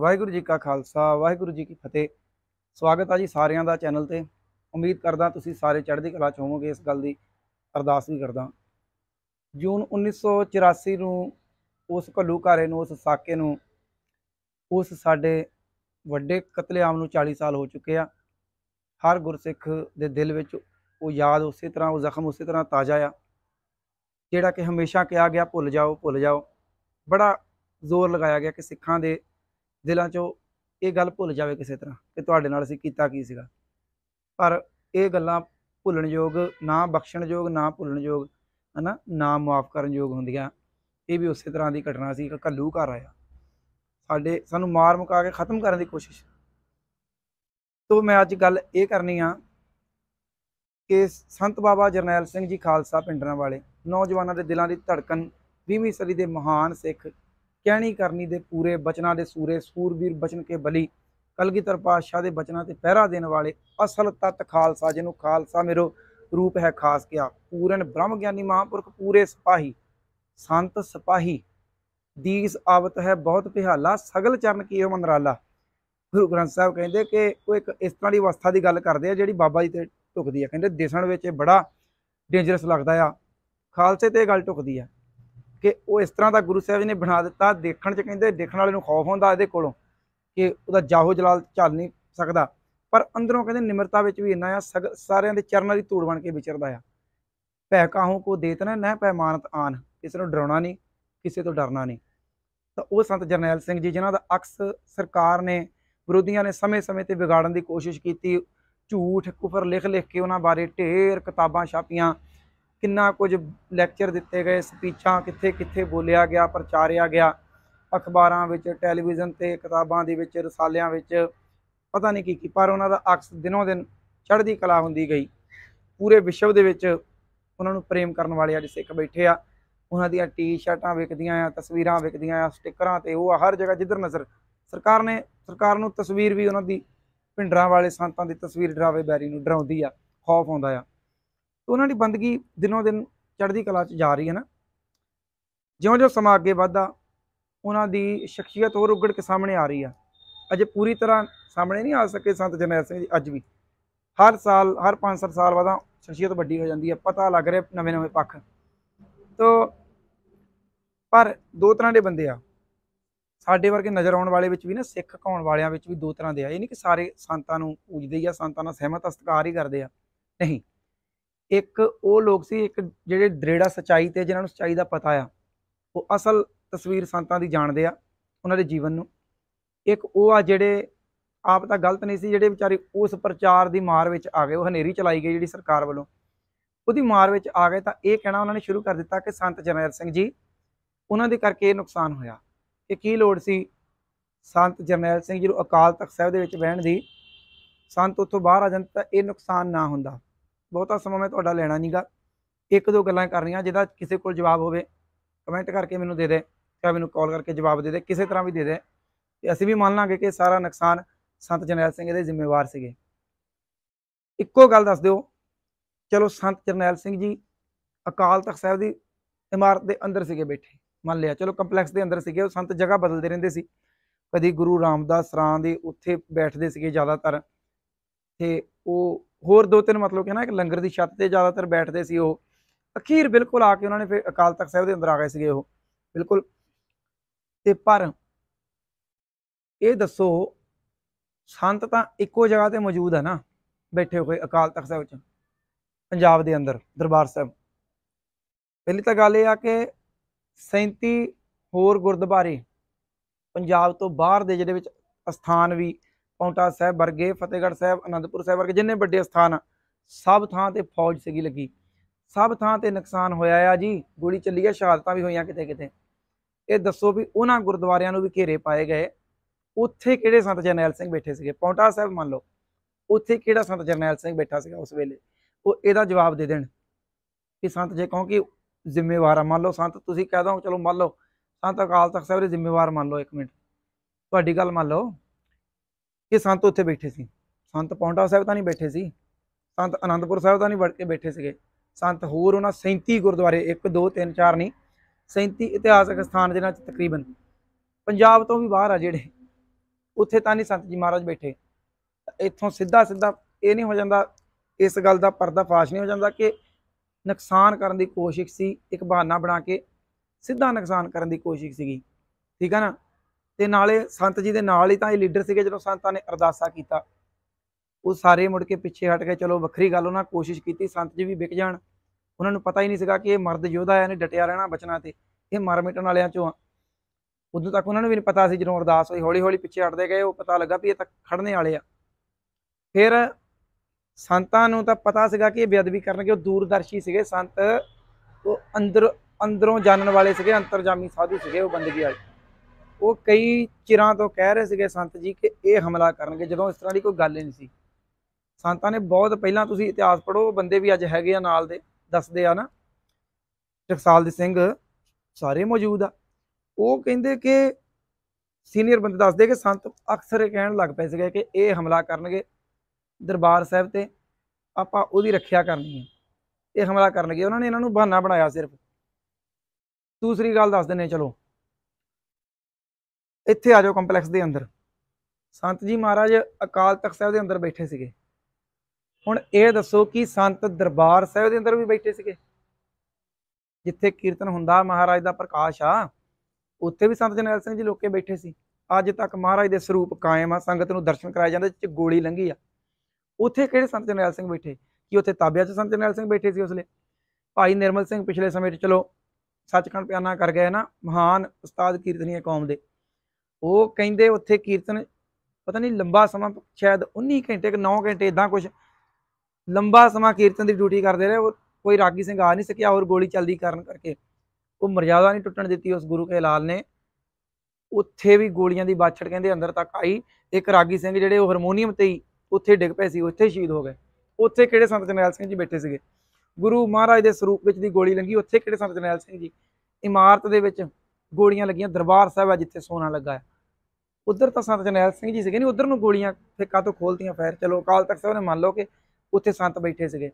ਵਾਹਿਗੁਰੂ ਜੀ ਕਾ ਖਾਲਸਾ ਵਾਹਿਗੁਰੂ ਜੀ ਕੀ ਫਤਿਹ ਸਵਾਗਤ ਆ ਜੀ ਸਾਰਿਆਂ ਦਾ ਚੈਨਲ ਤੇ ਉਮੀਦ ਕਰਦਾ ਤੁਸੀਂ ਸਾਰੇ ਚੜ੍ਹਦੀ ਕਲਾ ਚ ਹੋਵੋਗੇ ਇਸ ਗੱਲ ਦੀ ਅਰਦਾਸ ਵੀ ਕਰਦਾ ਜੂਨ 1984 ਨੂੰ ਉਸ ਘੱਲੂਕਾਰੇ ਨੂੰ ਉਸ ਸਾਕੇ ਨੂੰ ਉਸ ਸਾਡੇ ਵੱਡੇ ਕਤਲੇਆਮ ਨੂੰ 40 ਸਾਲ ਹੋ ਚੁੱਕੇ ਆ ਹਰ ਗੁਰਸਿੱਖ ਦੇ ਦਿਲ ਵਿੱਚ ਉਹ ਯਾਦ ਉਸੇ ਤਰ੍ਹਾਂ ਉਹ ਜ਼ਖਮ ਉਸੇ ਤਰ੍ਹਾਂ ਤਾਜ਼ਾ ਆ ਜਿਹੜਾ ਕਿ ਹਮੇਸ਼ਾ ਕਿਹਾ ਗਿਆ ਭੁੱਲ ਜਾਓ ਭੁੱਲ ਜਾਓ ਬੜਾ ਜ਼ੋਰ ਲਗਾਇਆ ਗਿਆ ਕਿ ਸਿੱਖਾਂ ਦੇ ਦਿਲਾਂ 'ਚੋਂ ਇਹ ਗੱਲ ਭੁੱਲ ਜਾਵੇ ਕਿਸੇ ਤਰ੍ਹਾਂ ਕਿ ਤੁਹਾਡੇ ਨਾਲ ਅਸੀਂ ਕੀਤਾ ਕੀ ਸੀਗਾ ਪਰ ਇਹ ਗੱਲਾਂ ਭੁੱਲਣਯੋਗ ਨਾ ਬਖਸ਼ਣਯੋਗ ਨਾ ਭੁੱਲਣਯੋਗ ਹਨਾ ਨਾ ਮਾਫ ਕਰਨਯੋਗ ਹੁੰਦੀਆਂ ਇਹ ਵੀ ਉਸੇ ਤਰ੍ਹਾਂ ਦੀ ਘਟਨਾ ਸੀ ਕਿ ਕੱਲੂ ਘਰ ਆਇਆ ਸਾਡੇ ਸਾਨੂੰ ਮਾਰ ਮੁਕਾ ਕੇ ਖਤਮ ਕਰਨ ਦੀ ਕੋਸ਼ਿਸ਼ ਤੋਂ ਮੈਂ ਅੱਜ ਗੱਲ ਇਹ ਕਰਨੀ ਆ ਕਿ ਸੰਤ ਬਾਬਾ ਜਰਨੈਲ ਸਿੰਘ ਜੀ ਖਾਲਸਾ ਪਿੰਡਰਾਂ ਵਾਲੇ ਨੌਜਵਾਨਾਂ ਦੇ ਦਿਲਾਂ ਦੀ ਧੜਕਨ 20ਵੀਂ ਸਦੀ ਦੇ ਮਹਾਨ ਸਿੱਖ ਕਹਿਣੀ ਕਰਨੀ ਦੇ ਪੂਰੇ ਬਚਨਾਂ ਦੇ ਸੂਰੇ ਸੂਰਬੀਰ ਬਚਨ ਕੇ ਬਲੀ ਕਲਗੀਧਰ ਪਾਤਸ਼ਾਹ ਦੇ ਬਚਨਾਂ ਤੇ ਪਹਿਰਾ ਦੇਣ ਵਾਲੇ ਅਸਲ ਤਤ ਖਾਲਸਾ ਜਿਹਨੂੰ ਖਾਲਸਾ ਮੇਰੋ ਰੂਪ ਹੈ ਖਾਸ ਕਿਆ ਪੂਰਨ ਬ੍ਰਹਮ ਗਿਆਨੀ ਮਹਾਂਪੁਰਖ ਪੂਰੇ ਸਿਪਾਹੀ ਸੰਤ ਸਿਪਾਹੀ ਦੀਸ ਆਵਤ ਹੈ ਬਹੁਤ ਪਿਹਾਲਾ ਸਗਲ ਚਰਨ ਕੀਓ ਮੰਦਰਾਲਾ ਗੁਰੂ ਗ੍ਰੰਥ ਸਾਹਿਬ ਕਹਿੰਦੇ ਕਿ ਉਹ ਇੱਕ ਇਸ ਤਰ੍ਹਾਂ ਦੀ ਅਵਸਥਾ ਦੀ ਗੱਲ ਕਰਦੇ ਆ ਜਿਹੜੀ ਬਾਬਾ ਜੀ ਤੇ ਟੁਕਦੀ ਆ ਕਹਿੰਦੇ ਦਿਸਣ ਵਿੱਚ ਇਹ ਬੜਾ ਡੇਂਜਰਸ ਲੱਗਦਾ ਆ ਖਾਲਸੇ ਤੇ ਗੱਲ ਟੁਕਦੀ ਆ ਕਿ ਉਹ ਇਸ ਤਰ੍ਹਾਂ ਦਾ ਗੁਰੂ ਸਾਹਿਬ ਜੀ ਨੇ ਬਣਾ ਦਿੱਤਾ ਦੇਖਣ 'ਚ ਕਹਿੰਦੇ ਦੇਖਣ ਵਾਲੇ ਨੂੰ ਖੌਫ ਹੁੰਦਾ ਇਹਦੇ ਕੋਲੋਂ ਕਿ ਉਹਦਾ ਜਾਹੋ ਜਲਾਲ ਚੱਲ ਨਹੀਂ ਸਕਦਾ ਪਰ ਅੰਦਰੋਂ ਕਹਿੰਦੇ ਨਿਮਰਤਾ ਵਿੱਚ ਵੀ ਇੰਨਾ ਆ ਸਾਰਿਆਂ ਦੇ ਚਰਨਾਂ ਦੀ ਧੂੜ ਬਣ ਕੇ ਵਿਚਰਦਾ ਆ ਭੈ ਕਾਹੂ ਕੋ ਦੇਤਨਾ ਨਹਿ ਪੈਮਾਨਤ ਆਨ ਕਿਸੇ ਨੂੰ ਡਰਾਉਣਾ ਨਹੀਂ ਕਿਸੇ ਤੋਂ ਡਰਨਾ ਨਹੀਂ ਤਾਂ ਉਹ ਸੰਤ ਜਰਨੈਲ ਸਿੰਘ ਜੀ ਜਿਨ੍ਹਾਂ ਦਾ ਅਕਸ ਸਰਕਾਰ ਨੇ ਵਿਰੋਧੀਆਂ ਨੇ ਸਮੇਂ-ਸਮੇਂ ਤੇ ਵਿਗਾੜਨ ਦੀ ਕੋਸ਼ਿਸ਼ ਕੀਤੀ ਝੂਠ ਕੁਫਰ ਲਿਖ ਲਿਖ ਕੇ ਉਹਨਾਂ ਬਾਰੇ ਢੇਰ ਕਿਤਾਬਾਂ ਛਾਪੀਆਂ ਕਿੰਨਾ ਕੁਝ ਲੈਕਚਰ ਦਿੱਤੇ ਗਏ ਸਪੀਚਾਂ ਕਿੱਥੇ ਕਿੱਥੇ ਬੋਲਿਆ ਗਿਆ ਪ੍ਰਚਾਰਿਆ ਗਿਆ ਅਖਬਾਰਾਂ ਵਿੱਚ ਟੈਲੀਵਿਜ਼ਨ ਤੇ ਕਿਤਾਬਾਂ ਦੇ ਵਿੱਚ ਰਸਾਲਿਆਂ ਵਿੱਚ ਪਤਾ ਨਹੀਂ ਕੀ ਕੀ ਪਰ ਉਹਨਾਂ ਦਾ ਅਕਸ ਦਿਨੋਂ ਦਿਨ ਚੜ੍ਹਦੀ ਕਲਾ ਹੁੰਦੀ ਗਈ ਪੂਰੇ ਵਿਸ਼ਵ ਦੇ ਵਿੱਚ ਉਹਨਾਂ ਨੂੰ ਪ੍ਰੇਮ ਕਰਨ ਵਾਲੇ ਅੱਜ ਸਿੱਖ ਬੈਠੇ ਆ ਉਹਨਾਂ ਦੀਆਂ ਟੀ-ਸ਼ਰਟਾਂ ਵਿਕਦੀਆਂ ਆ ਤਸਵੀਰਾਂ ਵਿਕਦੀਆਂ ਆ ਸਟਿੱਕਰਾਂ ਤੇ ਉਹ ਹਰ ਜਗ੍ਹਾ ਜਿੱਧਰ ਨਜ਼ਰ ਸਰਕਾਰ ਨੇ ਸਰਕਾਰ ਨੂੰ ਤਸਵੀਰ ਵੀ ਉਹਨਾਂ ਦੀ ਪਿੰਡਰਾਂ ਵਾਲੇ ਸੰਤਾਂ ਦੀ ਤਸਵੀਰ ਡਰਾਵੇ ਬੈਰੀ ਨੂੰ ਡਰਾਉਂਦੀ ਆ ਖੌਫ ਆਉਂਦਾ ਆ ਤੇ ਉਹਨਾਂ ਦੀ ਬੰਦਗੀ ਦਿਨੋਂ ਦਿਨ ਚੜ੍ਹਦੀ ਕਲਾ 'ਚ ਜਾ ਰਹੀ ਹੈ ਨਾ ਜਿਉਂ-ਜਿਉਂ ਸਮਾਂ ਅੱਗੇ ਵੱਧਦਾ ਉਹਨਾਂ ਦੀ ਸ਼ਖਸੀਅਤ ਹੋਰ ਉਗੜ ਕੇ ਸਾਹਮਣੇ ਆ ਰਹੀ ਆ ਅਜੇ ਪੂਰੀ ਤਰ੍ਹਾਂ ਸਾਹਮਣੇ ਨਹੀਂ ਆ ਸਕੇ ਸੰਤ ਜਨੈਲ ਸਿੰਘ ਜੀ ਅੱਜ ਵੀ ਹਰ ਸਾਲ ਹਰ 5-7 ਸਾਲ ਬਾਅਦ ਸ਼ਖਸੀਅਤ ਵੱਡੀ ਹੋ ਜਾਂਦੀ ਹੈ ਪਤਾ ਲੱਗ ਰਿਹਾ ਨਵੇਂ-ਨਵੇਂ ਪੱਖ ਤੋਂ ਪਰ ਦੋ ਤਰ੍ਹਾਂ ਦੇ ਬੰਦੇ ਆ ਸਾਡੇ ਵਰਗੇ ਨਜ਼ਰ ਆਉਣ ਵਾਲੇ ਵਿੱਚ ਵੀ ਨਾ ਸਿੱਖ ਕਹਾਉਣ ਵਾਲਿਆਂ ਵਿੱਚ ਵੀ ਦੋ ਤਰ੍ਹਾਂ ਦੇ ਆ ਇਹ ਨਹੀਂ ਕਿ ਸਾਰੇ ਸੰਤਾਂ ਨੂੰ ਪੂਜਦੇ ਆ ਸੰਤਾਂ ਨਾਲ ਸਹਿਮਤ ਅਸਤਕਾਰ ਹੀ ਕਰਦੇ ਆ ਨਹੀਂ ਇੱਕ ਉਹ ਲੋਕ ਸੀ ਇੱਕ ਜਿਹੜੇ ਦ੍ਰਿੜਾ ਸਚਾਈ ਤੇ ਜਿਨ੍ਹਾਂ ਨੂੰ ਸਚਾਈ ਦਾ ਪਤਾ ਆ ਉਹ ਅਸਲ ਤਸਵੀਰ ਸੰਤਾਂ ਦੀ ਜਾਣਦੇ ਆ ਉਹਨਾਂ ਦੇ ਜੀਵਨ ਨੂੰ ਇੱਕ ਉਹ ਆ ਜਿਹੜੇ ਆਪ ਤਾਂ ਗਲਤ ਨਹੀਂ ਸੀ ਜਿਹੜੇ ਵਿਚਾਰੇ ਉਸ ਪ੍ਰਚਾਰ ਦੀ ਮਾਰ ਵਿੱਚ ਆ ਗਏ ਉਹ ਹਨੇਰੀ ਚਲਾਈ ਗਈ ਜਿਹੜੀ ਸਰਕਾਰ ਵੱਲੋਂ ਉਹਦੀ ਮਾਰ ਵਿੱਚ ਆ ਗਏ ਤਾਂ ਇਹ ਕਹਿਣਾ ਉਹਨਾਂ ਨੇ ਸ਼ੁਰੂ ਕਰ ਦਿੱਤਾ ਕਿ ਸੰਤ ਜਰਨੈਲ ਸਿੰਘ ਜੀ ਉਹਨਾਂ ਦੇ ਕਰਕੇ ਇਹ ਨੁਕਸਾਨ ਹੋਇਆ ਕਿ ਕੀ ਲੋੜ ਸੀ ਸੰਤ ਜਰਨੈਲ ਸਿੰਘ ਜੀ ਨੂੰ ਅਕਾਲ ਤਖਤ ਸਾਹਿਬ ਦੇ ਵਿੱਚ ਬਹਿਣ ਦੀ ਸੰਤ ਉੱਥੋਂ ਬਾਹਰ ਆ ਜਾਂਦਾ ਤਾਂ ਇਹ ਨੁਕਸਾਨ ਨਾ ਹੁੰਦਾ ਬਹੁਤਾ ਸਮਾਂ ਮੈਂ ਤੁਹਾਡਾ ਲੈਣਾ ਨਹੀਂਗਾ ਇੱਕ ਦੋ ਗੱਲਾਂ ਕਰਨੀਆਂ ਜਿਹਦਾ ਕਿਸੇ ਕੋਲ ਜਵਾਬ ਹੋਵੇ ਕਮੈਂਟ ਕਰਕੇ ਮੈਨੂੰ ਦੇ ਦੇ ਜਾਂ ਮੈਨੂੰ ਕਾਲ ਕਰਕੇ ਜਵਾਬ ਦੇ ਦੇ ਕਿਸੇ ਤਰ੍ਹਾਂ ਵੀ ਦੇ ਦੇ ਤੇ ਅਸੀਂ ਵੀ ਮੰਨ ਲਾਂਗੇ ਕਿ ਸਾਰਾ ਨੁਕਸਾਨ ਸੰਤ ਜਰਨੈਲ ਸਿੰਘ ਦੇ ਜ਼ਿੰਮੇਵਾਰ ਸੀਗੇ ਇੱਕੋ ਗੱਲ ਦੱਸ ਦਿਓ ਚਲੋ ਸੰਤ ਜਰਨੈਲ ਸਿੰਘ ਜੀ ਅਕਾਲ ਤਖਤ ਸਾਹਿਬ ਦੀ ਇਮਾਰਤ ਦੇ ਅੰਦਰ ਸੀਗੇ ਬੈਠੇ ਮੰਨ ਲਿਆ ਚਲੋ ਕੰਪਲੈਕਸ ਦੇ ਅੰਦਰ ਸੀਗੇ ਉਹ ਸੰਤ ਜਗ੍ਹਾ ਬਦਲਦੇ ਰਹਿੰਦੇ ਸੀ ਕਦੀ ਗੁਰੂ ਰਾਮਦਾਸ ਸਰਾਂ ਦੇ ਉੱਥੇ ਬੈਠਦੇ ਸੀਗੇ ਜ਼ਿਆਦਾਤਰ ਤੇ ਉਹ ਹੋਰ ਦੋ ਤਿੰਨ ਮਤਲਬ ਕਿ ਨਾ ਇੱਕ ਲੰਗਰ ਦੀ ਛੱਤ ਤੇ ਜ਼ਿਆਦਾਤਰ ਬੈਠਦੇ ਸੀ ਉਹ ਅਖੀਰ ਬਿਲਕੁਲ ਆ ਕੇ ਉਹਨਾਂ ਨੇ ਫਿਰ ਅਕਾਲ ਤਖਤ ਸਾਹਿਬ ਦੇ ਅੰਦਰ ਆ ਗਏ ਸੀਗੇ ਉਹ ਬਿਲਕੁਲ ਤੇ ਪਰ ਇਹ ਦੱਸੋ ਸੰਤ ਤਾਂ ਇੱਕੋ ਜਗ੍ਹਾ ਤੇ ਮੌਜੂਦ ਹੈ ਨਾ ਬੈਠੇ ਹੋਏ ਅਕਾਲ ਤਖਤ ਸਾਹਿਬ ਚ ਪੰਜਾਬ ਦੇ ਅੰਦਰ ਦਰਬਾਰ ਸਾਹਿਬ ਪਹਿਲੀ ਤਾਂ ਗੱਲ ਇਹ ਆ ਕਿ 37 ਹੋਰ ਗੁਰਦੁਆਰੇ ਪੰਜਾਬ ਤੋਂ ਬਾਹਰ ਦੇ ਜਿਹਦੇ ਵਿੱਚ ਸਥਾਨ ਵੀ ਪੌਂਟਾ ਸਾਹਿਬ ਵਰਗੇ ਫਤਿਹਗੜ੍ਹ ਸਾਹਿਬ ਅਨੰਦਪੁਰ ਸਾਹਿਬ ਵਰਗੇ ਜਿੰਨੇ ਵੱਡੇ ਸਥਾਨ ਸਭ ਥਾਂ ਤੇ ਫੌਜ ਸਗੀ ਲੱਗੀ ਸਭ ਥਾਂ ਤੇ ਨੁਕਸਾਨ ਹੋਇਆ ਆ ਜੀ ਗੋਲੀ ਚੱਲੀ ਆ ਸ਼ਹਾਦਤਾਂ ਵੀ ਹੋਈਆਂ ਕਿਤੇ ਕਿਤੇ ਇਹ ਦੱਸੋ ਵੀ ਉਹਨਾਂ ਗੁਰਦੁਆਰਿਆਂ ਨੂੰ ਵੀ ਘੇਰੇ ਪਾਏ ਗਏ ਉੱਥੇ ਕਿਹੜੇ ਸੰਤ ਜਰਨੈਲ ਸਿੰਘ ਬੈਠੇ ਸੀਗੇ ਪੌਂਟਾ ਸਾਹਿਬ ਮੰਨ ਲਓ ਉੱਥੇ ਕਿਹੜਾ ਸੰਤ ਜਰਨੈਲ ਸਿੰਘ ਬੈਠਾ ਸੀਗਾ ਉਸ ਵੇਲੇ ਉਹ ਇਹਦਾ ਜਵਾਬ ਦੇ ਦੇਣ ਕਿ ਸੰਤ ਜੇ ਕਹੋ ਕਿ ਜ਼ਿੰਮੇਵਾਰ ਆ ਮੰਨ ਲਓ ਸੰਤ ਤੁਸੀਂ ਕਹਿ ਦੋ ਚਲੋ ਮੰਨ ਲਓ ਸੰਤ ਅਕਾਲ ਤਖਤ ਸਾਹਿਬ ਦੇ ਜ਼ਿੰਮੇਵਾਰ ਮੰਨ ਲਓ ਇੱਕ ਮਿੰਟ ਤੁਹਾਡੀ ਗੱਲ ਮੰਨ ਲਓ ਕਿ ਸੰਤ ਉੱਥੇ ਬੈਠੇ ਸੀ ਸੰਤ ਪੌਂਟਾ ਸਾਹਿਬ ਤਾਂ ਨਹੀਂ ਬੈਠੇ ਸੀ ਸੰਤ ਅਨੰਦਪੁਰ ਸਾਹਿਬ ਤਾਂ ਨਹੀਂ ਵੜ ਕੇ ਬੈਠੇ ਸੀਗੇ ਸੰਤ ਹੋਰ ਉਹਨਾਂ 37 ਗੁਰਦੁਆਰੇ 1 2 3 4 ਨਹੀਂ 37 ਇਤਿਹਾਸਕ ਸਥਾਨ ਜਿਨ੍ਹਾਂ ਚ ਤਕਰੀਬਨ ਪੰਜਾਬ ਤੋਂ ਵੀ ਬਾਹਰ ਆ ਜਿਹੜੇ ਉੱਥੇ ਤਾਂ ਨਹੀਂ ਸੰਤ ਜੀ ਮਹਾਰਾਜ ਬੈਠੇ ਇੱਥੋਂ ਸਿੱਧਾ ਸਿੱਧਾ ਇਹ ਨਹੀਂ ਹੋ ਜਾਂਦਾ ਇਸ ਗੱਲ ਦਾ ਪਰਦਾ ਫਾਸ਼ ਨਹੀਂ ਹੋ ਜਾਂਦਾ ਕਿ ਨੁਕਸਾਨ ਕਰਨ ਦੀ ਕੋਸ਼ਿਸ਼ ਸੀ ਇੱਕ ਬਹਾਨਾ ਬਣਾ ਕੇ ਸਿੱਧਾ ਨੁਕਸਾਨ ਕਰਨ ਦੀ ਕੋਸ਼ਿਸ਼ ਸੀਗੀ ਠੀਕ ਆ ਨਾ ਤੇ ਨਾਲੇ ਸੰਤ ਜੀ ਦੇ ਨਾਲ ਹੀ ਤਾਂ ਇਹ ਲੀਡਰ ਸੀਗੇ ਜਦੋਂ ਸੰਤਾਂ ਨੇ ਅਰਦਾਸਾ ਕੀਤਾ ਉਹ ਸਾਰੇ ਮੁੜ ਕੇ ਪਿੱਛੇ ਹਟ ਗਏ ਚਲੋ ਵੱਖਰੀ ਗੱਲ ਉਹਨਾਂ ਕੋਸ਼ਿਸ਼ ਕੀਤੀ ਸੰਤ ਜੀ ਵੀ ਵਿਕ ਜਾਣ ਉਹਨਾਂ ਨੂੰ ਪਤਾ ਹੀ ਨਹੀਂ ਸੀਗਾ ਕਿ ਇਹ ਮਰਦ ਯੋਧਾ ਆ ਨੇ ਡਟਿਆ ਰਹਿਣਾ ਬਚਣਾ ਤੇ ਇਹ ਮਰ ਮਿਟਣ ਵਾਲਿਆਂ ਚੋਂ ਆ ਉਦੋਂ ਤੱਕ ਉਹਨਾਂ ਨੂੰ ਵੀ ਨਹੀਂ ਪਤਾ ਸੀ ਜਦੋਂ ਅਰਦਾਸ ਹੋਈ ਹੌਲੀ ਹੌਲੀ ਪਿੱਛੇ ਹਟਦੇ ਗਏ ਉਹ ਪਤਾ ਲੱਗਾ ਵੀ ਇਹ ਤਾਂ ਖੜਨੇ ਵਾਲੇ ਆ ਫਿਰ ਸੰਤਾਂ ਨੂੰ ਤਾਂ ਪਤਾ ਸੀਗਾ ਕਿ ਇਹ ਬੇਅਦਬੀ ਕਰਨਗੇ ਉਹ ਦੂਰਦਰਸ਼ੀ ਸੀਗੇ ਸੰਤ ਉਹ ਅੰਦਰ ਅੰਦਰੋਂ ਜਾਣਨ ਵਾਲੇ ਸੀਗੇ ਅੰਤਰਜਾਮੀ ਸਾਧੂ ਸੀਗੇ ਉਹ ਬੰਦਗੀ ਵਾਲੇ ਉਹ ਕਈ ਚਿਰਾਂ ਤੋਂ ਕਹਿ ਰਹੇ ਸੀਗੇ ਸੰਤ ਜੀ ਕਿ ਇਹ ਹਮਲਾ ਕਰਨਗੇ ਜਦੋਂ ਇਸ ਤਰ੍ਹਾਂ ਦੀ ਕੋਈ ਗੱਲ ਹੀ ਨਹੀਂ ਸੀ ਸੰਤਾਂ ਨੇ ਬਹੁਤ ਪਹਿਲਾਂ ਤੁਸੀਂ ਇਤਿਹਾਸ ਪੜੋ ਬੰਦੇ ਵੀ ਅੱਜ ਹੈਗੇ ਆ ਨਾਲ ਦੇ ਦੱਸਦੇ ਆ ਨਾ ਟਕਸਾਲ ਦੇ ਸਿੰਘ ਸਾਰੇ ਮੌਜੂਦ ਆ ਉਹ ਕਹਿੰਦੇ ਕਿ ਸੀਨੀਅਰ ਬੰਦੇ ਦੱਸਦੇ ਕਿ ਸੰਤ ਅਕਸਰ ਕਹਿਣ ਲੱਗ ਪਏ ਸੀਗੇ ਕਿ ਇਹ ਹਮਲਾ ਕਰਨਗੇ ਦਰਬਾਰ ਸਾਹਿਬ ਤੇ ਆਪਾਂ ਉਹਦੀ ਰੱਖਿਆ ਕਰਨੀ ਹੈ ਇਹ ਹਮਲਾ ਕਰਨਗੇ ਉਹਨਾਂ ਨੇ ਇਹਨਾਂ ਨੂੰ ਬਹਾਨਾ ਬਣਾਇਆ ਸਿਰਫ ਦੂਸਰੀ ਗੱਲ ਦੱਸ ਦਿੰਨੇ ਚਲੋ ਇੱਥੇ ਆ ਜਾਓ ਕੰਪਲੈਕਸ ਦੇ ਅੰਦਰ ਸੰਤ ਜੀ ਮਹਾਰਾਜ ਅਕਾਲ ਤਖਤ ਸਾਹਿਬ ਦੇ ਅੰਦਰ ਬੈਠੇ ਸੀਗੇ ਹੁਣ ਇਹ ਦੱਸੋ ਕਿ ਸੰਤ ਦਰਬਾਰ ਸਾਹਿਬ ਦੇ ਅੰਦਰ ਵੀ ਬੈਠੇ ਸੀਗੇ ਜਿੱਥੇ ਕੀਰਤਨ ਹੁੰਦਾ ਮਹਾਰਾਜ ਦਾ ਪ੍ਰਕਾਸ਼ ਆ ਉੱਥੇ ਵੀ ਸੰਤ ਜਨਰਲ ਸਿੰਘ ਜੀ ਲੋਕੇ ਬੈਠੇ ਸੀ ਅੱਜ ਤੱਕ ਮਹਾਰਾਜ ਦੇ ਸਰੂਪ ਕਾਇਮ ਆ ਸੰਗਤ ਨੂੰ ਦਰਸ਼ਨ ਕਰਾਏ ਜਾਂਦੇ ਚ ਗੋਲੀ ਲੰਗੀ ਆ ਉੱਥੇ ਕਿਹੜੇ ਸੰਤ ਜਨਰਲ ਸਿੰਘ ਬੈਠੇ ਕਿ ਉੱਥੇ ਤਾਬਿਆ 'ਚ ਸੰਤ ਜਨਰਲ ਸਿੰਘ ਬੈਠੇ ਸੀ ਉਸਲੇ ਭਾਈ ਨਿਰਮਲ ਸਿੰਘ ਪਿਛਲੇ ਸਮੇਂ 'ਚ ਚਲੋ ਸੱਚਖੰਡ ਪਿਆਨਾ ਕਰ ਗਏ ਨਾ ਮਹਾਨ ਉਸਤਾਦ ਕੀਰਤਨੀਏ ਕੌਮ ਦੇ ਉਹ ਕਹਿੰਦੇ ਉੱਥੇ ਕੀਰਤਨ ਪਤਾ ਨਹੀਂ ਲੰਬਾ ਸਮਾਂ ਸ਼ਾਇਦ 19 ਘੰਟੇ ਕਿ 9 ਘੰਟੇ ਇਦਾਂ ਕੁਝ ਲੰਬਾ ਸਮਾਂ ਕੀਰਤਨ ਦੀ ਡਿਊਟੀ ਕਰਦੇ ਰਹੇ ਉਹ ਕੋਈ ਰਾਗੀ ਸਿੰਘ ਆ ਨਹੀਂ ਸਕਿਆ ਹੋਰ ਗੋਲੀ ਚੱਲਦੀ ਕਰਨ ਕਰਕੇ ਉਹ ਮਰਜ਼ਾਦਾ ਨਹੀਂ ਟੁੱਟਣ ਦਿੱਤੀ ਉਸ ਗੁਰੂ ਕੇ ਲਾਲ ਨੇ ਉੱਥੇ ਵੀ ਗੋਲੀਆਂ ਦੀ ਬਾਛੜ ਕਹਿੰਦੇ ਅੰਦਰ ਤੱਕ ਆਈ ਇੱਕ ਰਾਗੀ ਸਿੰਘ ਜਿਹੜੇ ਉਹ ਹਾਰਮੋਨੀਅਮ ਤੇ ਹੀ ਉੱਥੇ ਡਿੱਗ ਪਏ ਸੀ ਉੱਥੇ ਸ਼ਹੀਦ ਹੋ ਗਏ ਉੱਥੇ ਕਿਹੜੇ ਸੰਤ ਜਨਰਲ ਸਿੰਘ ਜੀ ਬੈਠੇ ਸੀਗੇ ਗੁਰੂ ਮਹਾਰਾਜ ਦੇ ਸਰੂਪ ਵਿੱਚ ਦੀ ਗੋਲੀ ਲੰਗੀ ਉੱਥੇ ਕਿਹੜੇ ਸੰਤ ਜਨਰਲ ਸਿੰਘ ਜੀ ਇਮਾਰਤ ਦੇ ਵਿੱਚ ਗੋਲੀਆਂ ਲੱਗੀਆਂ ਦਰਬਾਰ ਸਾਹਿਬ ਆ ਜਿੱਥੇ ਸੋਨਾ ਲੱਗਾ ਹੈ ਉਧਰ ਤਾਂ ਸੰਤ ਜਨੈਲ ਸਿੰਘ ਜੀ ਸੀਗੇ ਨਹੀਂ ਉਧਰ ਨੂੰ ਗੋਲੀਆਂ ਫੇਕਾ ਤੋਂ ਖੋਲਤੀਆਂ ਫਾਇਰ ਚਲੋ ਅਕਾਲ ਤੱਕ ਸਭ ਨੇ ਮੰਨ ਲਓ ਕਿ ਉੱਥੇ ਸੰਤ ਬੈਠੇ ਸੀਗੇ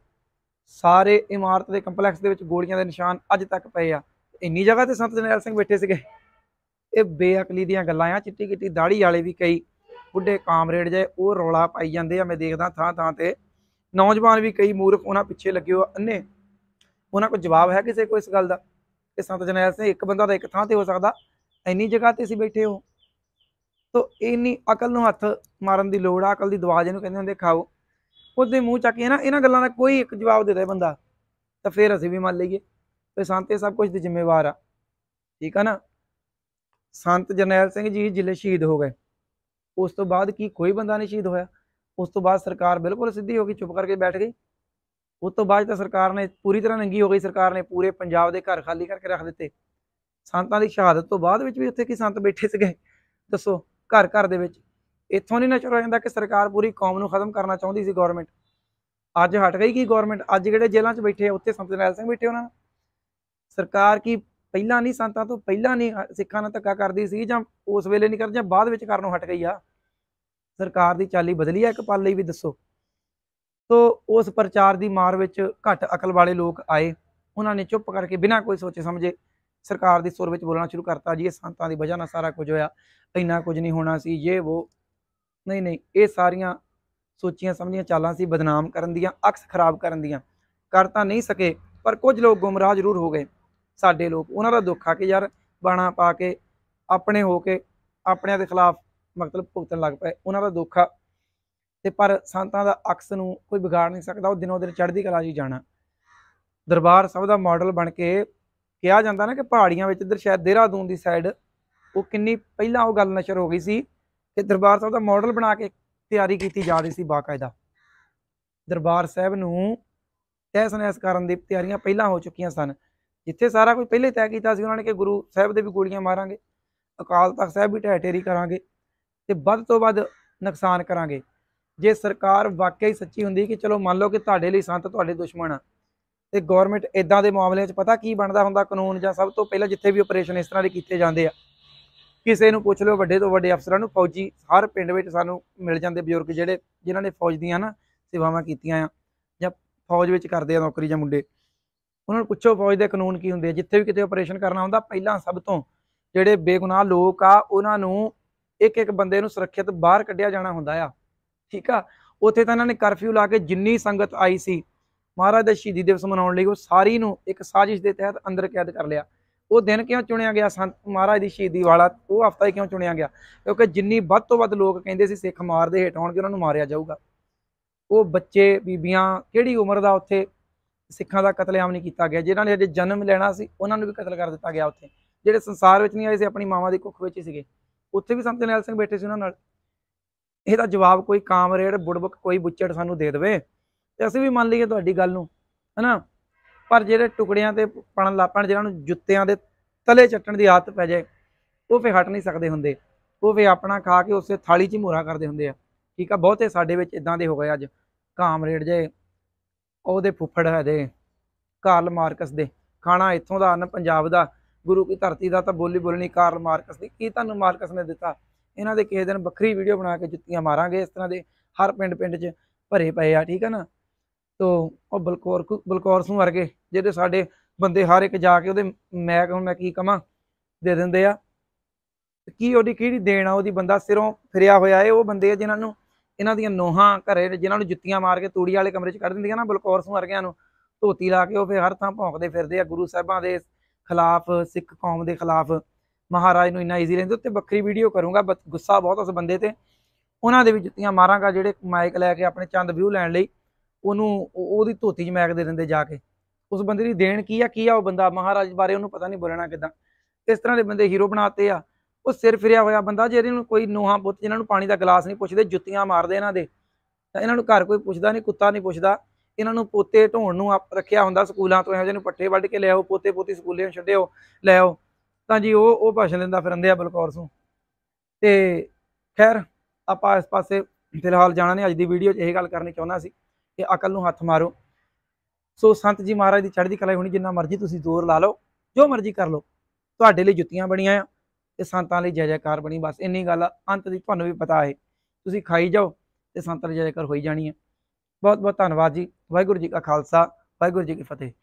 ਸਾਰੇ ਇਮਾਰਤ ਦੇ ਕੰਪਲੈਕਸ ਦੇ ਵਿੱਚ ਗੋਲੀਆਂ ਦੇ ਨਿਸ਼ਾਨ ਅੱਜ ਤੱਕ ਪਏ ਆ ਇੰਨੀ ਜਗ੍ਹਾ ਤੇ ਸੰਤ ਜਨੈਲ ਸਿੰਘ ਬੈਠੇ ਸੀਗੇ ਇਹ ਬੇਅਕਲੀ ਦੀਆਂ ਗੱਲਾਂ ਆ ਚਿੱਟੀ ਕਿੱਟੀ ਦਾੜੀ ਵਾਲੇ ਵੀ ਕਈ ਬੁੱਢੇ ਕਾਮਰੇਡ ਜੇ ਉਹ ਰੌਲਾ ਪਾਈ ਜਾਂਦੇ ਆ ਮੈਂ ਦੇਖਦਾ ਥਾਂ ਥਾਂ ਤੇ ਨੌਜਵਾਨ ਵੀ ਕਈ ਮੂਰਖ ਉਹਨਾਂ ਪਿੱਛੇ ਲੱਗੇ ਹੋ ਅੰਨੇ ਉਹਨਾਂ ਕੋਲ ਜਵਾਬ ਹੈ ਕਿਸੇ ਕੋਈ ਇਸ ਗੱਲ ਦਾ ਕਿ ਸੰਤ ਜਨੈਲ ਸਿੰਘ ਇੱਕ ਬੰਦਾ ਤਾਂ ਇੱਕ ਥਾਂ ਤੇ ਹੋ ਸਕਦਾ ਇੰਨੀ ਜਗ੍ਹਾ ਤੇ ਸੀ ਬੈਠੇ ਹੋ ਤੋ ਇਨੀ ਅਕਲ ਨੂੰ ਹੱਥ ਮਾਰਨ ਦੀ ਲੋੜ ਆ ਅਕਲ ਦੀ ਦਵਾਜ ਨੂੰ ਕਹਿੰਦੇ ਹੁੰਦੇ ਖਾਓ ਉਹਦੇ ਮੂੰਹ ਚੱਕ ਕੇ ਨਾ ਇਹਨਾਂ ਗੱਲਾਂ ਦਾ ਕੋਈ ਇੱਕ ਜਵਾਬ ਦੇ ਦੇ ਬੰਦਾ ਤਾਂ ਫਿਰ ਅਸੀਂ ਵੀ ਮੰਨ ਲਈਏ ਤੇ ਸੰਤ ਇਹ ਸਭ ਕੁਝ ਦੀ ਜ਼ਿੰਮੇਵਾਰ ਆ ਠੀਕ ਆ ਨਾ ਸੰਤ ਜਰਨੈਲ ਸਿੰਘ ਜੀ ਜਿਲੇ ਸ਼ਹੀਦ ਹੋ ਗਏ ਉਸ ਤੋਂ ਬਾਅਦ ਕੀ ਕੋਈ ਬੰਦਾ ਨਹੀਂ ਸ਼ਹੀਦ ਹੋਇਆ ਉਸ ਤੋਂ ਬਾਅਦ ਸਰਕਾਰ ਬਿਲਕੁਲ ਸਿੱਧੀ ਹੋ ਗਈ ਚੁੱਪ ਕਰਕੇ ਬੈਠ ਗਈ ਉਸ ਤੋਂ ਬਾਅਦ ਤਾਂ ਸਰਕਾਰ ਨੇ ਪੂਰੀ ਤਰ੍ਹਾਂ ਨੰਗੀ ਹੋ ਗਈ ਸਰਕਾਰ ਨੇ ਪੂਰੇ ਪੰਜਾਬ ਦੇ ਘਰ ਖਾਲੀ ਕਰਕੇ ਰੱਖ ਦਿੱਤੇ ਸੰਤਾਂ ਦੀ ਸ਼ਹਾਦਤ ਤੋਂ ਬਾਅਦ ਵਿੱਚ ਵੀ ਉੱਥੇ ਕੀ ਸੰਤ ਬੈਠੇ ਸੀਗੇ ਦੱਸੋ ਘਰ ਘਰ ਦੇ ਵਿੱਚ ਇੱਥੋਂ ਨਹੀਂ ਨਚਰ ਹੋ ਜਾਂਦਾ ਕਿ ਸਰਕਾਰ ਪੂਰੀ ਕੌਮ ਨੂੰ ਖਤਮ ਕਰਨਾ ਚਾਹੁੰਦੀ ਸੀ ਗਵਰਨਮੈਂਟ ਅੱਜ ਹਟ ਗਈ ਕੀ ਗਵਰਨਮੈਂਟ ਅੱਜ ਜਿਹੜੇ ਜੇਲ੍ਹਾਂ 'ਚ ਬੈਠੇ ਆ ਉੱਥੇ ਸੰਤਨੈਲ ਸਿੰਘ ਬੈਠੇ ਉਹਨਾਂ ਸਰਕਾਰ ਕੀ ਪਹਿਲਾਂ ਨਹੀਂ ਸੰਤਾਂ ਤੋਂ ਪਹਿਲਾਂ ਨਹੀਂ ਸਿੱਖਾਂ ਨਾਲ ਧੱਕਾ ਕਰਦੀ ਸੀ ਜਾਂ ਉਸ ਵੇਲੇ ਨਹੀਂ ਕਰਦੀ ਜਾਂ ਬਾਅਦ ਵਿੱਚ ਕਰਨੋਂ ਹਟ ਗਈ ਆ ਸਰਕਾਰ ਦੀ ਚਾਲੀ ਬਦਲੀ ਆ ਇੱਕ ਪਲ ਲਈ ਵੀ ਦੱਸੋ ਸੋ ਉਸ ਪ੍ਰਚਾਰ ਦੀ ਮਾਰ ਵਿੱਚ ਘੱਟ ਅਕਲ ਵਾਲੇ ਲੋਕ ਆਏ ਉਹਨਾਂ ਨੇ ਚੁੱਪ ਕਰਕੇ ਬਿਨਾਂ ਕੋਈ ਸੋਚੇ ਸਮਝੇ ਸਰਕਾਰ ਦੀ ਸੁਰ ਵਿੱਚ ਬੋਲਣਾ ਸ਼ੁਰੂ ਕਰਤਾ ਜੀ ਇਹ ਸੰਤਾਂ ਦੀ ਵਜ੍ਹਾ ਨਾਲ ਸਾਰਾ ਕੁਝ ਹੋਇਆ ਇੰਨਾ ਕੁਝ ਨਹੀਂ ਹੋਣਾ ਸੀ ਇਹ ਉਹ ਨਹੀਂ ਨਹੀਂ ਇਹ ਸਾਰੀਆਂ ਸੋਚੀਆਂ ਸਮਝੀਆਂ ਚਾਲਾਂ ਸੀ ਬਦਨਾਮ ਕਰਨ ਦੀਆਂ ਅਕਸ ਖਰਾਬ ਕਰਨ ਦੀਆਂ ਕਰ ਤਾਂ ਨਹੀਂ ਸਕੇ ਪਰ ਕੁਝ ਲੋਕ ਗੁੰਮਰਾਹ ਜ਼ਰੂਰ ਹੋ ਗਏ ਸਾਡੇ ਲੋਕ ਉਹਨਾਂ ਦਾ ਦੁੱਖ ਆ ਕਿ ਯਾਰ ਬਾਣਾ ਪਾ ਕੇ ਆਪਣੇ ਹੋ ਕੇ ਆਪਣਿਆਂ ਦੇ ਖਿਲਾਫ ਮਤਲਬ ਭੁਗਤਣ ਲੱਗ ਪਏ ਉਹਨਾਂ ਦਾ ਦੁੱਖ ਆ ਤੇ ਪਰ ਸੰਤਾਂ ਦਾ ਅਕਸ ਨੂੰ ਕੋਈ ਵਿਗਾੜ ਨਹੀਂ ਸਕਦਾ ਉਹ ਦਿਨੋਂ ਦਿਨ ਚੜ੍ਹਦੀ ਕਲਾ ਜੀ ਜਾਣਾ ਦਰਬਾਰ ਸਭ ਦਾ ਮਾਡਲ ਬਣ ਕੇ ਕਿਹਾ ਜਾਂਦਾ ਨਾ ਕਿ ਪਹਾੜੀਆਂ ਵਿੱਚ ਇਧਰ ਸ਼ਾਇਦ ਦੇਹਰਾਦੂਨ ਦੀ ਸਾਈਡ ਉਹ ਕਿੰਨੀ ਪਹਿਲਾਂ ਉਹ ਗੱਲ ਨਸ਼ਰ ਹੋ ਗਈ ਸੀ ਕਿ ਦਰਬਾਰ ਸਾਹਿਬ ਦਾ ਮਾਡਲ ਬਣਾ ਕੇ ਤਿਆਰੀ ਕੀਤੀ ਜਾ ਰਹੀ ਸੀ ਬਾਕਾਇਦਾ ਦਰਬਾਰ ਸਾਹਿਬ ਨੂੰ ਤਹਿਸ ਕਰਨ ਦੀ ਤਿਆਰੀਆਂ ਪਹਿਲਾਂ ਹੋ ਚੁੱਕੀਆਂ ਸਨ ਜਿੱਥੇ ਸਾਰਾ ਕੁਝ ਪਹਿਲੇ ਤੈਅ ਕੀਤਾ ਸੀ ਉਹਨਾਂ ਨੇ ਕਿ ਗੁਰੂ ਸਾਹਿਬ ਦੇ ਵੀ ਗੋਲੀਆਂ ਮਾਰਾਂਗੇ ਅਕਾਲ ਤਖਤ ਸਾਹਿਬ ਵੀ ਢਹਿ ਢੇਰੀ ਕਰਾਂਗੇ ਤੇ ਵੱਧ ਤੋਂ ਵੱਧ ਨੁਕਸਾਨ ਕਰਾਂਗੇ ਜੇ ਸਰਕਾਰ ਵਾਕਿਆ ਹੀ ਸੱਚੀ ਹੁੰਦੀ ਕਿ ਚਲੋ ਮੰਨ ਲਓ ਕਿ ਤੁਹਾਡੇ ਲਈ ਸੰਤ ਤੁਹਾਡੇ ਦੁਸ਼ਮਣ ਆ ਤੇ ਗਵਰਨਮੈਂਟ ਇਦਾਂ ਦੇ ਮਾਮਲਿਆਂ 'ਚ ਪਤਾ ਕੀ ਬਣਦਾ ਹੁੰਦਾ ਕਾਨੂੰਨ ਜਾਂ ਸਭ ਤੋਂ ਪਹਿਲਾਂ ਜਿੱਥੇ ਵੀ ਆਪਰੇਸ਼ਨ ਇਸ ਤਰ੍ਹਾਂ ਦੇ ਕੀਤੇ ਜਾਂਦੇ ਆ ਕਿਸੇ ਨੂੰ ਪੁੱਛ ਲਓ ਵੱਡੇ ਤੋਂ ਵੱਡੇ ਅਫਸਰਾਂ ਨੂੰ ਫੌਜੀ ਹਰ ਪਿੰਡ ਵਿੱਚ ਸਾਨੂੰ ਮਿਲ ਜਾਂਦੇ ਬਜ਼ੁਰਗ ਜਿਹੜੇ ਜਿਨ੍ਹਾਂ ਨੇ ਫੌਜ ਦੀਆਂ ਨਾ ਸੇਵਾਵਾਂ ਕੀਤੀਆਂ ਆ ਜਾਂ ਫੌਜ ਵਿੱਚ ਕਰਦੇ ਆ ਨੌਕਰੀ ਜਾਂ ਮੁੰਡੇ ਉਹਨਾਂ ਨੂੰ ਪੁੱਛੋ ਫੌਜ ਦੇ ਕਾਨੂੰਨ ਕੀ ਹੁੰਦੇ ਆ ਜਿੱਥੇ ਵੀ ਕਿਤੇ ਆਪਰੇਸ਼ਨ ਕਰਨਾ ਹੁੰਦਾ ਪਹਿਲਾਂ ਸਭ ਤੋਂ ਜਿਹੜੇ ਬੇਗੁਨਾਹ ਲੋਕ ਆ ਉਹਨਾਂ ਨੂੰ ਇੱਕ ਇੱਕ ਬੰਦੇ ਨੂੰ ਸੁਰੱਖਿਅਤ ਬਾਹਰ ਕੱਢਿਆ ਜਾਣਾ ਹੁੰਦਾ ਆ ਠੀਕ ਆ ਉੱਥੇ ਤਾਂ ਇਹਨਾਂ ਨੇ ਕਰਫਿਊ ਲਾ ਕੇ ਜਿੰਨੀ ਸੰਗਤ ਆਈ ਸੀ ਮਹਾਰਾਜ ਦਾ ਸ਼ਹੀਦੀ ਦਿਵਸ ਮਨਾਉਣ ਲਈ ਉਹ ਸਾਰੀ ਨੂੰ ਇੱਕ ਸਾਜ਼ਿਸ਼ ਦੇ ਤਹਿਤ ਅੰਦਰ ਕੈਦ ਕਰ ਲਿਆ ਉਹ ਦਿਨ ਕਿਉਂ ਚੁਣਿਆ ਗਿਆ ਸੰਤ ਮਹਾਰਾਜ ਦੀ ਸ਼ਹੀਦੀ ਵਾਲਾ ਉਹ ਹਫਤਾ ਹੀ ਕਿਉਂ ਚੁਣਿਆ ਗਿਆ ਕਿਉਂਕਿ ਜਿੰਨੀ ਵੱਧ ਤੋਂ ਵੱਧ ਲੋਕ ਕਹਿੰਦੇ ਸੀ ਸਿੱਖ ਮਾਰ ਦੇ ਹੇਠ ਆਉਣਗੇ ਉਹਨਾਂ ਨੂੰ ਮਾਰਿਆ ਜਾਊਗਾ ਉਹ ਬੱਚੇ ਬੀਬੀਆਂ ਕਿਹੜੀ ਉਮਰ ਦਾ ਉੱਥੇ ਸਿੱਖਾਂ ਦਾ ਕਤਲੇਆਮ ਨਹੀਂ ਕੀਤਾ ਗਿਆ ਜਿਨ੍ਹਾਂ ਨੇ ਅਜੇ ਜਨਮ ਲੈਣਾ ਸੀ ਉਹਨਾਂ ਨੂੰ ਵੀ ਕਤਲ ਕਰ ਦਿੱਤਾ ਗਿਆ ਉੱਥੇ ਜਿਹੜੇ ਸੰਸਾਰ ਵਿੱਚ ਨਹੀਂ ਆਏ ਸੀ ਆਪਣੀ ਮਾਵਾਂ ਦੀ ਕੁੱਖ ਵਿੱਚ ਹੀ ਸੀਗੇ ਉੱਥੇ ਵੀ ਸੰਤ ਨਿਹਾਲ ਸਿੰਘ ਬੈਠੇ ਸੀ ਉਹਨਾਂ ਨਾਲ ਇਹਦਾ ਜਵਾਬ ਕੋਈ ਕਾਮਰੇਡ ਬੁੜਬਕ ਕੋਈ ਬੁੱਚੜ ਸਾਨੂੰ ਦੇ ਦੇਵੇ ਤੇ ਅਸੀਂ ਵੀ ਮੰਨ ਲਈਏ ਤੁਹਾਡੀ ਗੱਲ ਨੂੰ ਹਨਾ ਪਰ ਜਿਹੜੇ ਟੁਕੜਿਆਂ ਤੇ ਪਣ ਲਾਪਣ ਜਿਹਨਾਂ ਨੂੰ ਜੁੱਤਿਆਂ ਦੇ ਤਲੇ ਚੱਟਣ ਦੀ ਆਦਤ ਪੈ ਜਾਏ ਉਹ ਫੇ ਹਟ ਨਹੀਂ ਸਕਦੇ ਹੁੰਦੇ ਉਹ ਵੀ ਆਪਣਾ ਖਾ ਕੇ ਉਸੇ ਥਾਲੀ 'ਚ ਮੋਰਾ ਕਰਦੇ ਹੁੰਦੇ ਆ ਠੀਕ ਆ ਬਹੁਤੇ ਸਾਡੇ ਵਿੱਚ ਇਦਾਂ ਦੇ ਹੋ ਗਏ ਅੱਜ ਕਾਮਰੇਡ ਜੇ ਉਹਦੇ ਫੁੱਫੜ ਹੈ ਦੇ ਕਾਰਲ ਮਾਰਕਸ ਦੇ ਖਾਣਾ ਇੱਥੋਂ ਦਾ ਅਨ ਪੰਜਾਬ ਦਾ ਗੁਰੂ ਕੀ ਧਰਤੀ ਦਾ ਤਾਂ ਬੋਲੀ ਬੋਲਣੀ ਕਾਰਲ ਮਾਰਕਸ ਦੀ ਕੀ ਤੁਹਾਨੂੰ ਮਾਰਕਸ ਨੇ ਦਿੱਤਾ ਇਹਨਾਂ ਦੇ ਕਿਸੇ ਦਿਨ ਵੱਖਰੀ ਵੀਡੀਓ ਬਣਾ ਕੇ ਜੁੱਤੀਆਂ ਮਾਰਾਂਗੇ ਇਸ ਤਰ੍ਹਾਂ ਦੇ ਹਰ ਪਿੰਡ ਪਿੰਡ 'ਚ ਭਰੇ ਪਏ ਆ ਠੀਕ ਆ ਨਾ ਤੋਂ ਉਹ ਬਲਕੌਰ ਬਲਕੌਰ ਸੂ ਵਰਗੇ ਜਿਹੜੇ ਸਾਡੇ ਬੰਦੇ ਹਰ ਇੱਕ ਜਾ ਕੇ ਉਹਦੇ ਮੈਕ ਹੁਣ ਮੈਂ ਕੀ ਕਹਾਂ ਦੇ ਦਿੰਦੇ ਆ ਕੀ ਉਹਦੀ ਕਿਹੜੀ ਦੇਣ ਆ ਉਹਦੀ ਬੰਦਾ ਸਿਰੋਂ ਫਿਰਿਆ ਹੋਇਆ ਏ ਉਹ ਬੰਦੇ ਆ ਜਿਨ੍ਹਾਂ ਨੂੰ ਇਹਨਾਂ ਦੀਆਂ ਨੋਹਾਂ ਘਰੇ ਜਿਨ੍ਹਾਂ ਨੂੰ ਜੁੱਤੀਆਂ ਮਾਰ ਕੇ ਤੂੜੀ ਵਾਲੇ ਕਮਰੇ 'ਚ ਕੱਢ ਦਿੰਦੀਆਂ ਨਾ ਬਲਕੌਰ ਸੂ ਵਰਗਿਆਂ ਨੂੰ ਧੋਤੀ ਲਾ ਕੇ ਉਹ ਫੇਰ ਹਰ ਥਾਂ ਭੌਂਕਦੇ ਫਿਰਦੇ ਆ ਗੁਰੂ ਸਾਹਿਬਾਂ ਦੇ ਖਿਲਾਫ ਸਿੱਖ ਕੌਮ ਦੇ ਖਿਲਾਫ ਮਹਾਰਾਜ ਨੂੰ ਇੰਨਾ ਈਜ਼ੀ ਲੈਂਦੇ ਉੱਤੇ ਵੱਖਰੀ ਵੀਡੀਓ ਕਰੂੰਗਾ ਗੁੱਸਾ ਬਹੁਤ ਉਸ ਬੰਦੇ ਤੇ ਉਹਨਾਂ ਦੇ ਵੀ ਜੁੱਤੀਆਂ ਮਾਰਾਂਗਾ ਜਿਹੜੇ ਮਾਈਕ ਲੈ ਕੇ ਆਪਣੇ ਚੰਦ ਵਿਊ ਲੈਣ ਲਈ ਉਹਨੂੰ ਉਹਦੀ ਧੋਤੀ ਚ ਮੈਕ ਦੇ ਦਿੰਦੇ ਜਾ ਕੇ ਉਸ ਬੰਦੇ ਦੀ ਦੇਣ ਕੀ ਆ ਕੀ ਆ ਉਹ ਬੰਦਾ ਮਹਾਰਾਜ ਬਾਰੇ ਉਹਨੂੰ ਪਤਾ ਨਹੀਂ ਬੋਲਣਾ ਕਿਦਾਂ ਇਸ ਤਰ੍ਹਾਂ ਦੇ ਬੰਦੇ ਹੀਰੋ ਬਣਾਤੇ ਆ ਉਹ ਸਿਰ ਫਿਰਿਆ ਹੋਇਆ ਬੰਦਾ ਜਿਹੜੇ ਨੂੰ ਕੋਈ ਨੋਹਾ ਪੁੱਤ ਜਿਹਨਾਂ ਨੂੰ ਪਾਣੀ ਦਾ ਗਲਾਸ ਨਹੀਂ ਪੁੱਛਦੇ ਜੁੱਤੀਆਂ ਮਾਰਦੇ ਇਹਨਾਂ ਦੇ ਤਾਂ ਇਹਨਾਂ ਨੂੰ ਘਰ ਕੋਈ ਪੁੱਛਦਾ ਨਹੀਂ ਕੁੱਤਾ ਨਹੀਂ ਪੁੱਛਦਾ ਇਹਨਾਂ ਨੂੰ ਪੋਤੇ ਢੋਣ ਨੂੰ ਆਪ ਰੱਖਿਆ ਹੁੰਦਾ ਸਕੂਲਾਂ ਤੋਂ ਇਹੋ ਜਿਹੇ ਨੂੰ ਪੱਠੇ ਵੱਢ ਕੇ ਲਿਆਓ ਪੋਤੇ ਪੋਤੀ ਸਕੂਲੇ ਛੱਡਿਓ ਲੈ ਆਓ ਤਾਂ ਜੀ ਉਹ ਉਹ ਭਾਸ਼ਣ ਦਿੰਦਾ ਫਿਰੰਦੇ ਆ ਬਲਕੌਰ ਸਿੰਘ ਤੇ ਖੈਰ ਆਪਾਂ ਇਸ ਪਾਸੇ ਫਿਲਹਾਲ ਜਾਣਾ ਨਹੀਂ ਅੱਜ ਦੀ ਵੀਡੀਓ 'ਚ ਇਹ ਗੱਲ ਕਰਨੀ ਚਾਹੁੰਦਾ ਸੀ ਤੇ ਅਕਲ ਨੂੰ ਹੱਥ ਮਾਰੋ ਸੋ ਸੰਤ ਜੀ ਮਹਾਰਾਜ ਦੀ ਚੜ੍ਹਦੀ ਕਲਾ ਹੋਣੀ ਜਿੰਨਾ ਮਰਜ਼ੀ ਤੁਸੀਂ ਜ਼ੋਰ ਲਾ ਲਓ ਜੋ ਮਰਜ਼ੀ ਕਰ ਲਓ ਤੁਹਾਡੇ ਲਈ ਜੁੱਤੀਆਂ ਬਣੀਆਂ ਆ ਤੇ ਸੰਤਾਂ ਲਈ ਜੈ ਜੈਕਾਰ ਬਣੀ ਬਸ ਇੰਨੀ ਗੱਲ ਆ ਅੰਤ ਦੀ ਤੁਹਾਨੂੰ ਵੀ ਪਤਾ ਹੈ ਤੁਸੀਂ ਖਾਈ ਜਾਓ ਤੇ ਸੰਤਾਂ ਦੀ ਜੈ ਜੈਕਾਰ ਹੋਈ ਜਾਣੀ ਹੈ ਬਹੁਤ ਬਹੁਤ ਧੰਨਵਾਦ ਜੀ ਵਾਹਿਗੁਰੂ ਜੀ ਕਾ ਖਾਲਸਾ ਵਾਹਿਗੁਰੂ ਜੀ ਕੀ ਫਤਿਹ